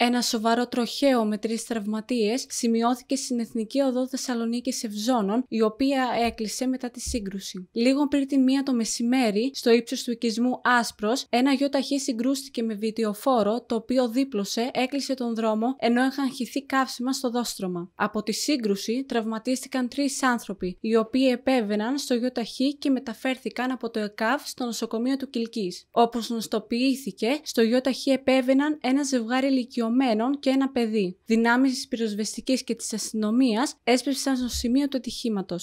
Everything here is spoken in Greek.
Ένα σοβαρό τροχαίο με τρεις τραυματίες σημειώθηκε στην Εθνική Οδό Θεσσαλονίκης Ευζώνων, η οποία έκλεισε μετά τη σύγκρουση. Λίγο πριν την μία το μεσημέρι, στο ύψος του οικισμού Άσπρος, ένα γιο ταχύς συγκρούστηκε με βιτιοφόρο, το οποίο δίπλωσε, έκλεισε τον δρόμο, ενώ είχαν χυθεί καύσιμα στο δόστρωμα. Από τη σύγκρουση τραυματίστηκαν τρεις άνθρωποι, οι οποίοι επέβαιναν στο γιο ταχύ και μεταφέρθηκαν από το ΕΚΑΒ στο νοσοκομείο του Κυλκής. Όπως γνωστοποιήθηκε, στο γιο επέβαιναν ένα ζευγάρι ηλικιών και ένα παιδί. Δυνάμεις της πυροσβεστικής και της αστυνομίας έσπευσαν στο σημείο του ατυχήματος.